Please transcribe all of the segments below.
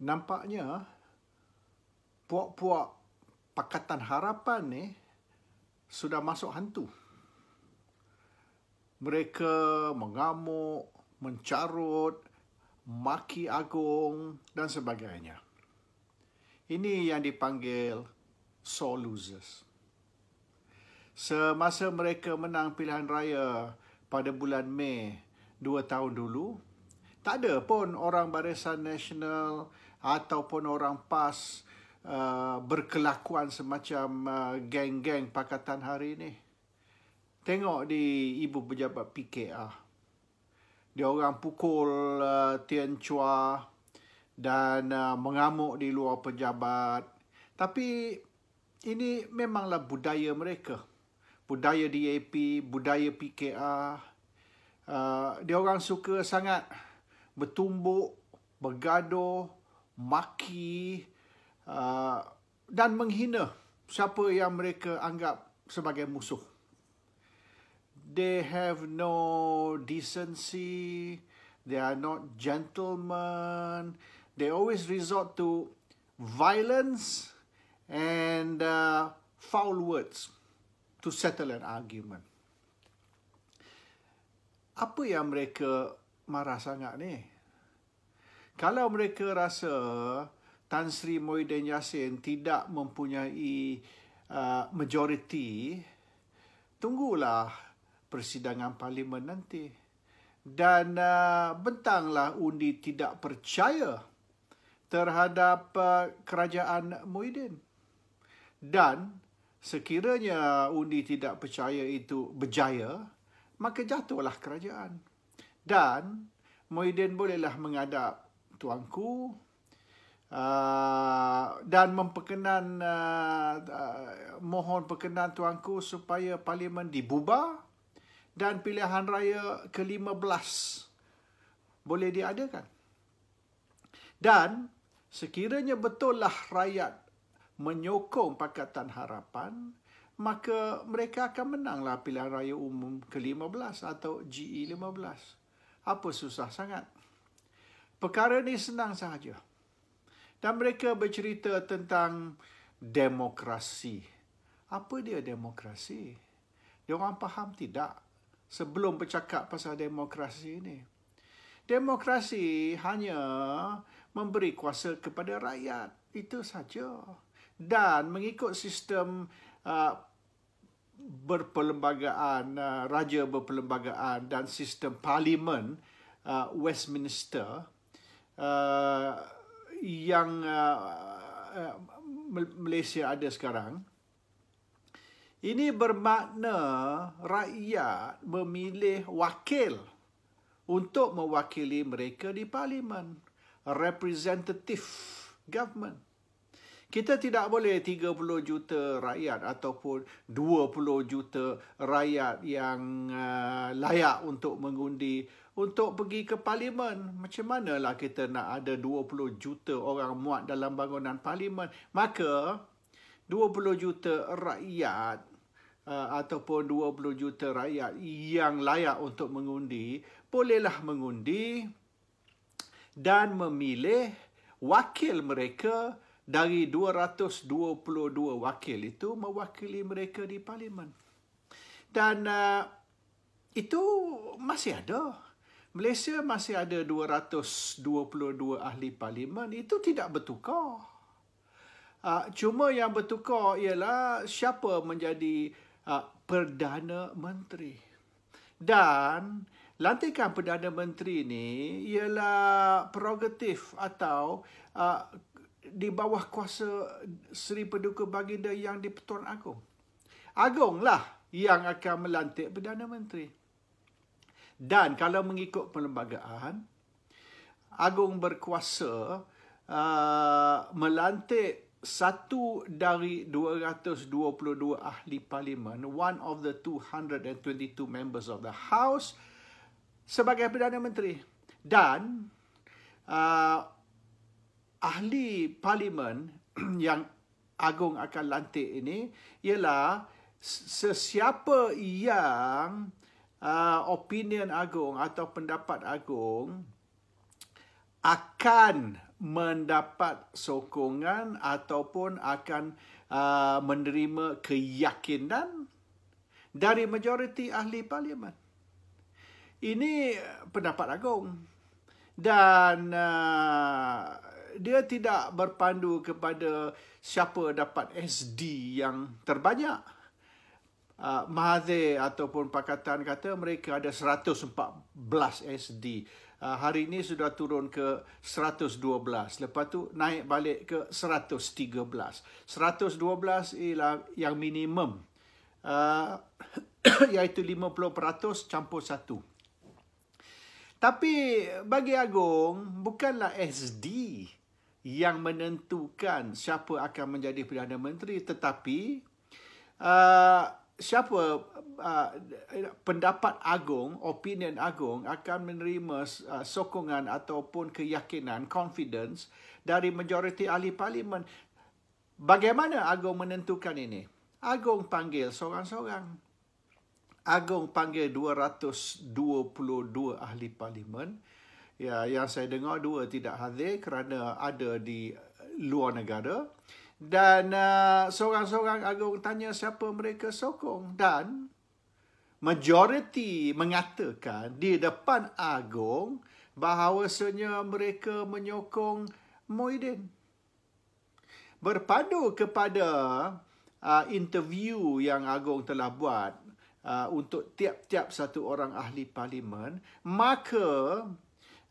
nampaknya puak-puak Pakatan Harapan ni sudah masuk hantu. Mereka mengamuk, mencarut, maki agung dan sebagainya. Ini yang dipanggil soul losers. Semasa mereka menang pilihan raya pada bulan Mei dua tahun dulu, tak ada pun orang barisan nasional ataupun orang PAS uh, berkelakuan semacam uh, geng-geng Pakatan hari ini. Tengok di ibu pejabat PKA, Dia orang pukul uh, Tian Chua dan uh, mengamuk di luar pejabat. Tapi ini memanglah budaya mereka. Budaya DAP, budaya PKR. Uh, dia orang suka sangat bertumbuk, bergaduh, maki uh, dan menghina siapa yang mereka anggap sebagai musuh. They have no decency. They are not gentlemen. They always resort to violence and uh, foul words to settle an argument. Apa yang mereka marah sangat ni? kalau mereka rasa Tan Sri Muhyiddin Yassin tidak mempunyai uh, majoriti, tunggulah persidangan parlimen nanti. Dan uh, bentanglah undi tidak percaya terhadap uh, kerajaan Muhyiddin. Dan sekiranya undi tidak percaya itu berjaya, maka jatuhlah kerajaan. Dan Muhyiddin bolehlah mengadap tuanku uh, dan memperkenan uh, uh, mohon perkenan tuanku supaya parlimen dibubar dan pilihan raya ke-15 boleh diadakan. Dan sekiranya betul lah rakyat menyokong Pakatan Harapan, maka mereka akan menanglah pilihan raya umum ke-15 atau GE-15. Apa susah sangat? Perkara ni senang sahaja. Dan mereka bercerita tentang demokrasi. Apa dia demokrasi? Dia orang faham tidak sebelum bercakap pasal demokrasi ini. Demokrasi hanya memberi kuasa kepada rakyat. Itu saja. Dan mengikut sistem uh, berperlembagaan, uh, raja berperlembagaan dan sistem parlimen uh, Westminster, uh, yang uh, uh Malaysia ada sekarang ini bermakna rakyat memilih wakil untuk mewakili mereka di parlimen representative government kita tidak boleh 30 juta rakyat ataupun 20 juta rakyat yang uh, layak untuk mengundi untuk pergi ke parlimen. Macam manalah kita nak ada 20 juta orang muat dalam bangunan parlimen. Maka 20 juta rakyat uh, ataupun 20 juta rakyat yang layak untuk mengundi, bolehlah mengundi dan memilih wakil mereka dari 222 wakil itu mewakili mereka di parlimen. Dan uh, itu masih ada. Malaysia masih ada 222 ahli parlimen itu tidak bertukar. Uh, cuma yang bertukar ialah siapa menjadi uh, perdana menteri. Dan lantikan perdana menteri ini ialah prerogatif atau uh, di bawah kuasa Seri Paduka Baginda yang di Pertuan Agong. Agonglah yang akan melantik perdana menteri. Dan kalau mengikut perlembagaan, Agung berkuasa uh, melantik satu dari 222 ahli parlimen, one of the 222 members of the House sebagai Perdana Menteri. Dan uh, ahli parlimen yang Agung akan lantik ini ialah sesiapa yang uh, opinion agung atau pendapat agung akan mendapat sokongan ataupun akan uh, menerima keyakinan dari majoriti ahli parlimen. Ini pendapat agung dan uh, dia tidak berpandu kepada siapa dapat SD yang terbanyak. Ah, Mahathir ataupun pakatan kata mereka ada 114 SD. Uh, hari ini sudah turun ke 112. Lepas tu naik balik ke 113. 112 ialah yang minimum. Uh, iaitu 50% campur satu. Tapi bagi Agong, bukanlah SD yang menentukan siapa akan menjadi Perdana Menteri. Tetapi uh, siapa uh, pendapat agung, opinion agung akan menerima uh, sokongan ataupun keyakinan, confidence dari majoriti ahli parlimen. Bagaimana agung menentukan ini? Agung panggil seorang-seorang. Agung panggil 222 ahli parlimen. Ya, yang saya dengar dua tidak hadir kerana ada di luar negara dan uh, seorang-seorang agung tanya siapa mereka sokong dan majoriti mengatakan di depan agung bahawasanya mereka menyokong Muhyiddin. Berpadu kepada uh, interview yang agung telah buat uh, untuk tiap-tiap satu orang ahli parlimen, maka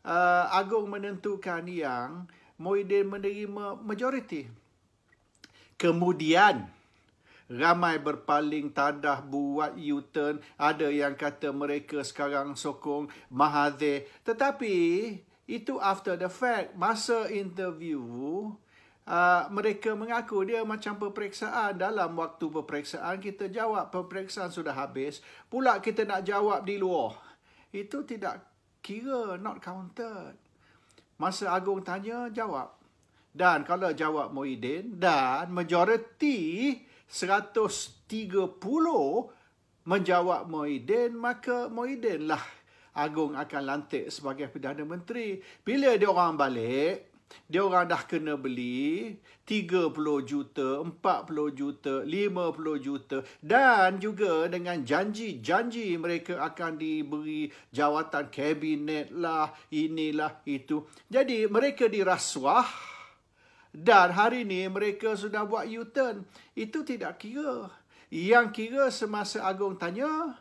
uh, agung menentukan yang Muhyiddin menerima majoriti kemudian ramai berpaling tadah buat U-turn. Ada yang kata mereka sekarang sokong Mahathir. Tetapi itu after the fact. Masa interview, uh, mereka mengaku dia macam peperiksaan. Dalam waktu peperiksaan, kita jawab peperiksaan sudah habis. Pula kita nak jawab di luar. Itu tidak kira, not counted. Masa agong tanya, jawab. Dan kalau jawab Muhyiddin dan majoriti 130 menjawab Muhyiddin, maka Muhyiddin lah Agung akan lantik sebagai Perdana Menteri. Bila dia orang balik, dia orang dah kena beli 30 juta, 40 juta, 50 juta dan juga dengan janji-janji mereka akan diberi jawatan kabinet lah, inilah itu. Jadi mereka dirasuah dan hari ini mereka sudah buat U-turn. Itu tidak kira. Yang kira semasa agong tanya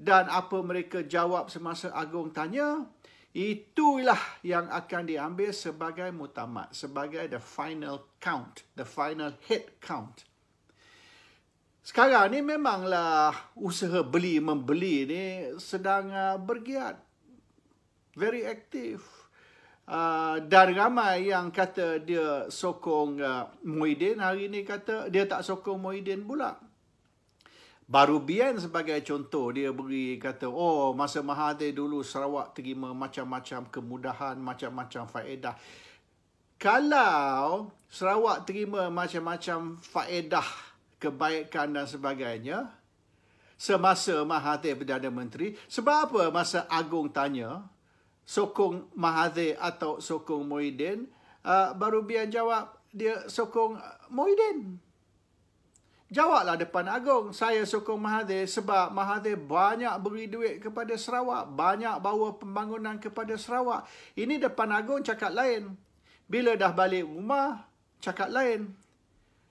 dan apa mereka jawab semasa agong tanya, itulah yang akan diambil sebagai mutamat, sebagai the final count, the final head count. Sekarang ni memanglah usaha beli-membeli ni sedang ah, bergiat. Very active. Uh, ah, dan ramai yang kata dia sokong uh, Muhyiddin hari ini kata dia tak sokong Muhyiddin pula. Baru Bian sebagai contoh dia beri kata oh masa Mahathir dulu Sarawak terima macam-macam kemudahan, macam-macam faedah. Kalau Sarawak terima macam-macam faedah kebaikan dan sebagainya semasa Mahathir Perdana Menteri, sebab apa masa Agong tanya sokong Mahathir atau sokong Muhyiddin. Uh, baru Bian jawab, dia sokong Muhyiddin. Jawablah depan Agong, saya sokong Mahathir sebab Mahathir banyak beri duit kepada Sarawak, banyak bawa pembangunan kepada Sarawak. Ini depan Agong cakap lain. Bila dah balik rumah, cakap lain.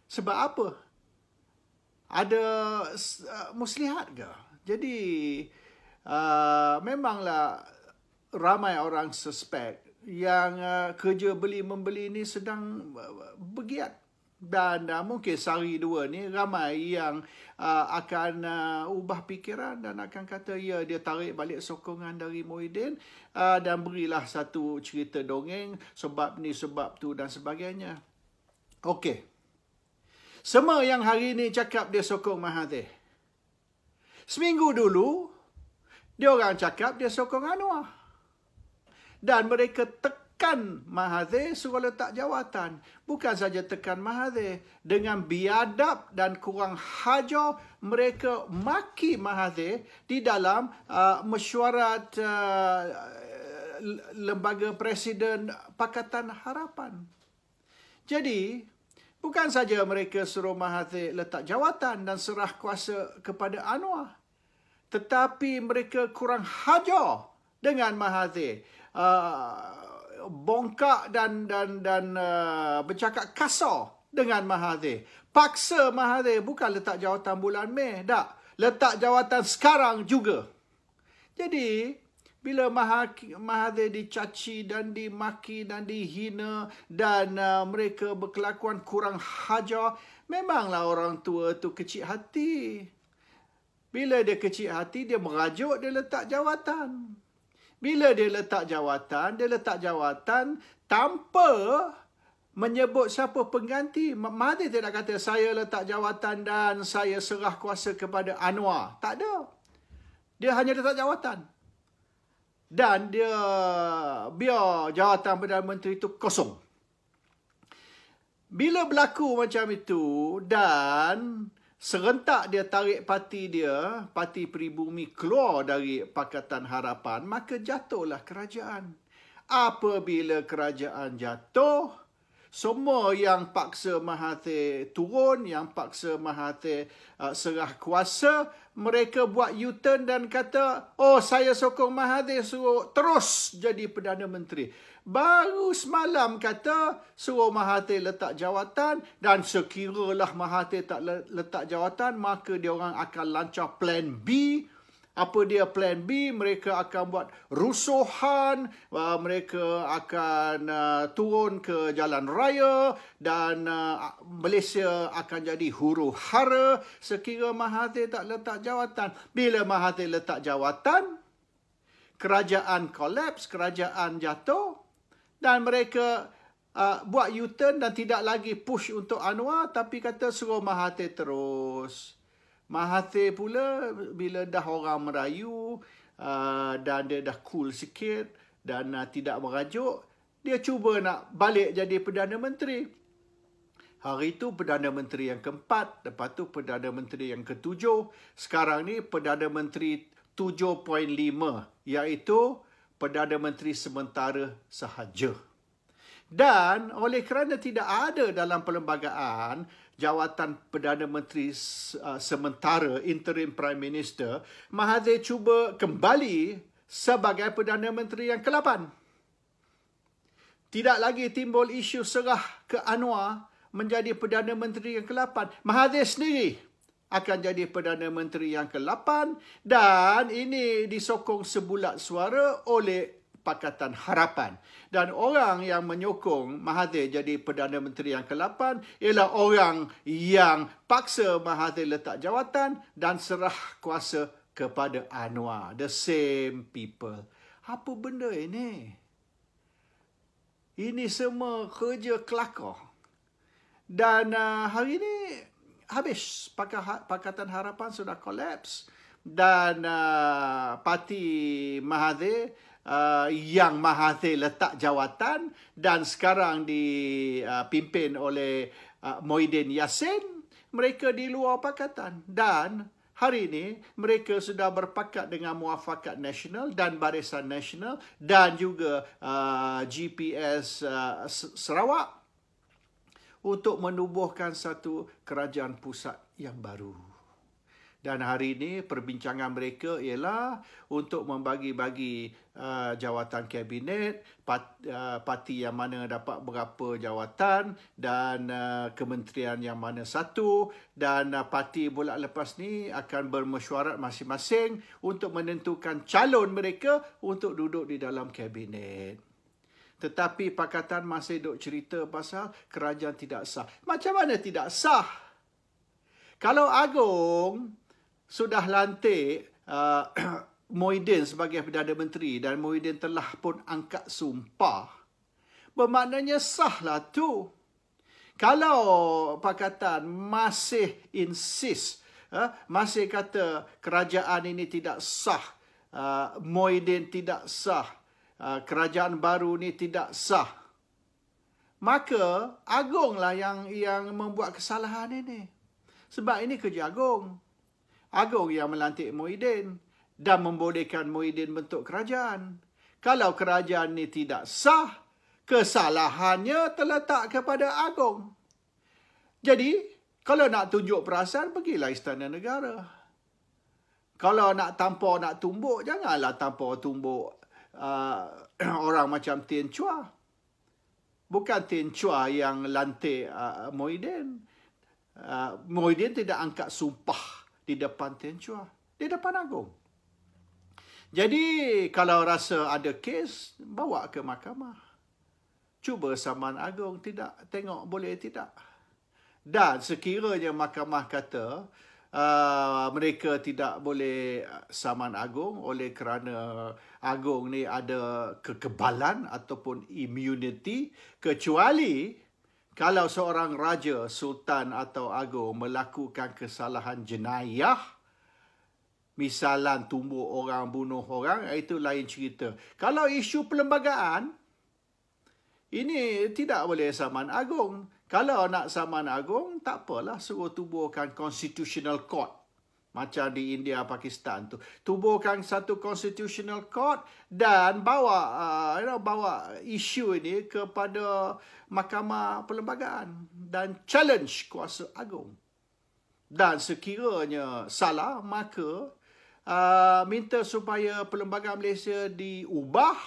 Sebab apa? Ada uh, muslihat ke? Jadi, uh, memanglah ramai orang suspek yang uh, kerja beli membeli ni sedang uh, begiat dan uh, mungkin sehari dua ni ramai yang uh, akan uh, ubah pikiran dan akan kata ya dia tarik balik sokongan dari Muhyiddin uh, dan berilah satu cerita dongeng sebab ni sebab tu dan sebagainya. Okey. Semua yang hari ni cakap dia sokong Mahathir. Seminggu dulu dia orang cakap dia sokong Anwar dan mereka tekan Mahathir suruh letak jawatan. Bukan saja tekan Mahathir. Dengan biadab dan kurang hajar, mereka maki Mahathir di dalam uh, mesyuarat uh, lembaga presiden Pakatan Harapan. Jadi, bukan saja mereka suruh Mahathir letak jawatan dan serah kuasa kepada Anwar. Tetapi mereka kurang hajar dengan Mahathir uh, bongkak dan dan dan uh, bercakap kasar dengan Mahathir. Paksa Mahathir bukan letak jawatan bulan Mei, tak. Letak jawatan sekarang juga. Jadi, bila Mahathir dicaci dan dimaki dan dihina dan uh, mereka berkelakuan kurang hajar, memanglah orang tua tu kecil hati. Bila dia kecil hati, dia merajuk, dia letak jawatan. Bila dia letak jawatan, dia letak jawatan tanpa menyebut siapa pengganti. Mahathir tidak kata saya letak jawatan dan saya serah kuasa kepada Anwar. Tak ada. Dia hanya letak jawatan. Dan dia biar jawatan Perdana Menteri itu kosong. Bila berlaku macam itu dan serentak dia tarik parti dia, parti peribumi keluar dari Pakatan Harapan, maka jatuhlah kerajaan. Apabila kerajaan jatuh, semua yang paksa Mahathir turun, yang paksa Mahathir uh, serah kuasa, mereka buat U-turn dan kata, oh saya sokong Mahathir suruh terus jadi Perdana Menteri. Baru semalam kata suruh Mahathir letak jawatan dan sekiralah Mahathir tak letak jawatan, maka dia orang akan lancar plan B apa dia plan B mereka akan buat rusuhan uh, mereka akan uh, turun ke jalan raya dan uh, Malaysia akan jadi huru-hara sekira Mahathir tak letak jawatan bila Mahathir letak jawatan kerajaan kolaps, kerajaan jatuh dan mereka uh, buat U-turn dan tidak lagi push untuk Anwar tapi kata suruh Mahathir terus Mahathir pula bila dah orang merayu uh, dan dia dah cool sikit dan uh, tidak merajuk, dia cuba nak balik jadi Perdana Menteri. Hari itu Perdana Menteri yang keempat, lepas tu Perdana Menteri yang ketujuh. Sekarang ni Perdana Menteri 7.5 iaitu Perdana Menteri Sementara sahaja. Dan oleh kerana tidak ada dalam perlembagaan jawatan Perdana Menteri uh, sementara interim prime minister Mahathir cuba kembali sebagai Perdana Menteri yang ke-8 tidak lagi timbul isu serah ke Anwar menjadi Perdana Menteri yang ke-8 Mahathir sendiri akan jadi Perdana Menteri yang ke-8 dan ini disokong sebulat suara oleh Pakatan Harapan. Dan orang yang menyokong Mahathir jadi Perdana Menteri yang ke-8 ialah orang yang paksa Mahathir letak jawatan dan serah kuasa kepada Anwar. The same people. Apa benda ini? Ini semua kerja kelakar. Dan uh, hari ini habis Pakatan Harapan sudah kolaps dan uh, parti Mahathir uh, Yang Mahathir letak jawatan dan sekarang dipimpin oleh uh, Muhyiddin Yassin, mereka di luar pakatan dan hari ini mereka sudah berpakat dengan muafakat nasional dan barisan nasional dan juga uh, GPS uh, Sarawak untuk menubuhkan satu kerajaan pusat yang baru dan hari ini perbincangan mereka ialah untuk membagi-bagi uh, jawatan kabinet part, uh, parti yang mana dapat berapa jawatan dan uh, kementerian yang mana satu dan uh, parti bulat lepas ni akan bermesyuarat masing-masing untuk menentukan calon mereka untuk duduk di dalam kabinet tetapi pakatan masih dok cerita pasal kerajaan tidak sah macam mana tidak sah kalau agung sudah lantik uh, Muhyiddin sebagai Perdana Menteri dan Muhyiddin telah pun angkat sumpah. Bermaknanya sahlah tu. Kalau pakatan masih insist, uh, masih kata kerajaan ini tidak sah, uh, Muhyiddin tidak sah, uh, kerajaan baru ini tidak sah. Maka agunglah yang yang membuat kesalahan ini. Sebab ini kerja agung. Agong yang melantik Muhyiddin dan membolehkan Muhyiddin bentuk kerajaan. Kalau kerajaan ini tidak sah, kesalahannya terletak kepada Agong. Jadi, kalau nak tunjuk perasaan, pergilah istana negara. Kalau nak tanpa nak tumbuk, janganlah tanpa tumbuk uh, orang macam Tien Chua. Bukan Tien Chua yang lantik uh, Muhyiddin. Uh, Muhyiddin tidak angkat sumpah di depan tencua, di depan agong. Jadi kalau rasa ada kes, bawa ke mahkamah. Cuba saman agung tidak, tengok boleh tidak. Dan sekiranya mahkamah kata uh, mereka tidak boleh uh, saman agung oleh kerana agung ni ada kekebalan ataupun immunity kecuali kalau seorang raja, sultan atau agung melakukan kesalahan jenayah, misalan tumbuh orang, bunuh orang, itu lain cerita. Kalau isu perlembagaan, ini tidak boleh saman agung. Kalau nak saman agung, tak apalah suruh tubuhkan constitutional court macam di India Pakistan tu tubuhkan satu constitutional court dan bawa uh, you know bawa isu ini kepada mahkamah perlembagaan dan challenge kuasa agung dan sekiranya salah maka uh, minta supaya perlembagaan Malaysia diubah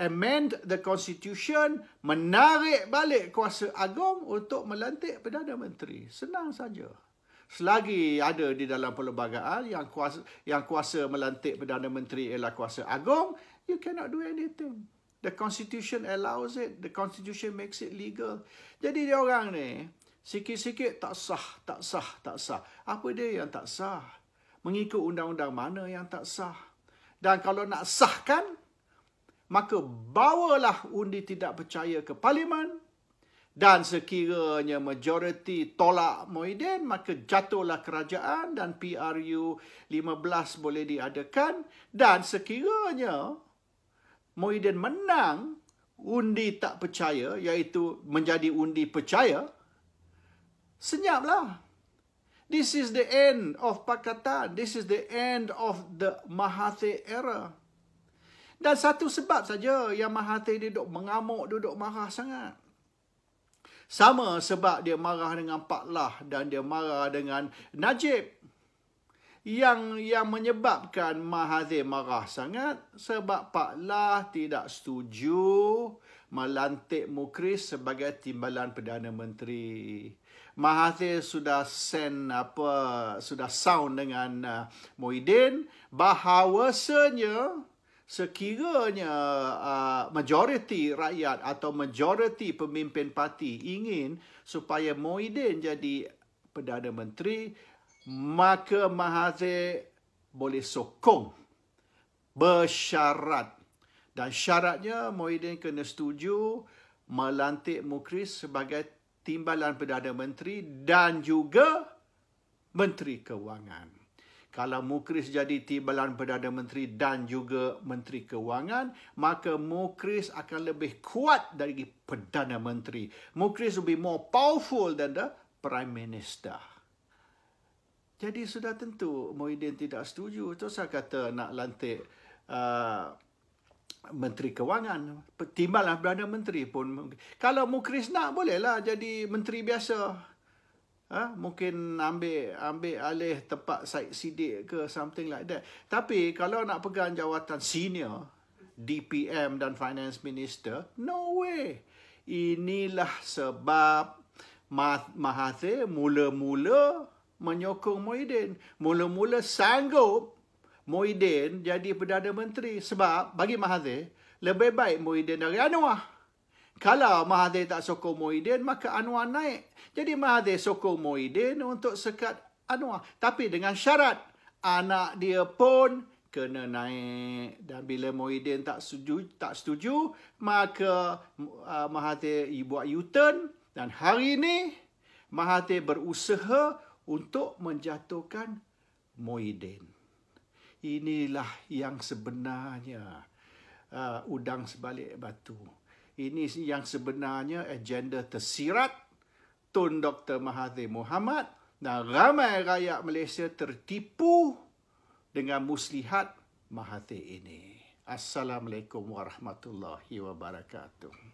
amend the constitution menarik balik kuasa agung untuk melantik perdana menteri senang saja selagi ada di dalam perlembagaan yang kuasa yang kuasa melantik perdana menteri ialah kuasa agung you cannot do anything the constitution allows it the constitution makes it legal jadi dia orang ni sikit-sikit tak sah tak sah tak sah apa dia yang tak sah mengikut undang-undang mana yang tak sah dan kalau nak sahkan maka bawalah undi tidak percaya ke parlimen dan sekiranya majoriti tolak Muhyiddin, maka jatuhlah kerajaan dan PRU 15 boleh diadakan. Dan sekiranya Muhyiddin menang, undi tak percaya, iaitu menjadi undi percaya, senyaplah. This is the end of Pakatan. This is the end of the Mahathir era. Dan satu sebab saja yang Mahathir duduk mengamuk, duduk marah sangat. Sama sebab dia marah dengan Pak Lah dan dia marah dengan Najib. Yang yang menyebabkan Mahathir marah sangat sebab Pak Lah tidak setuju melantik Mukris sebagai timbalan Perdana Menteri. Mahathir sudah send apa sudah sound dengan uh, Muhyiddin bahawasanya sekiranya uh, majoriti rakyat atau majoriti pemimpin parti ingin supaya Muhyiddin jadi Perdana Menteri, maka Mahathir boleh sokong bersyarat. Dan syaratnya Muhyiddin kena setuju melantik Mukris sebagai timbalan Perdana Menteri dan juga Menteri Kewangan. Kalau Mukris jadi timbalan Perdana Menteri dan juga Menteri Kewangan, maka Mukris akan lebih kuat dari Perdana Menteri. Mukris lebih more powerful than the Prime Minister. Jadi sudah tentu Muhyiddin tidak setuju. Itu saya kata nak lantik uh, Menteri Kewangan. Timbalan Perdana Menteri pun. Kalau Mukris nak bolehlah jadi Menteri biasa ha? mungkin ambil ambil alih tempat Said Sidik ke something like that. Tapi kalau nak pegang jawatan senior DPM dan Finance Minister, no way. Inilah sebab Mahathir mula-mula menyokong Muhyiddin. Mula-mula sanggup Muhyiddin jadi Perdana Menteri. Sebab bagi Mahathir, lebih baik Muhyiddin dari Anwar. Kalau Mahathir tak sokong Muhyiddin, maka Anwar naik. Jadi Mahathir sokong Muhyiddin untuk sekat Anwar. Tapi dengan syarat, anak dia pun kena naik. Dan bila Muhyiddin tak setuju, tak setuju maka uh, Mahathir buat U-turn. Dan hari ini, Mahathir berusaha untuk menjatuhkan Muhyiddin. Inilah yang sebenarnya uh, udang sebalik batu ini yang sebenarnya agenda tersirat Tun Dr. Mahathir Mohamad dan ramai rakyat Malaysia tertipu dengan muslihat Mahathir ini. Assalamualaikum warahmatullahi wabarakatuh.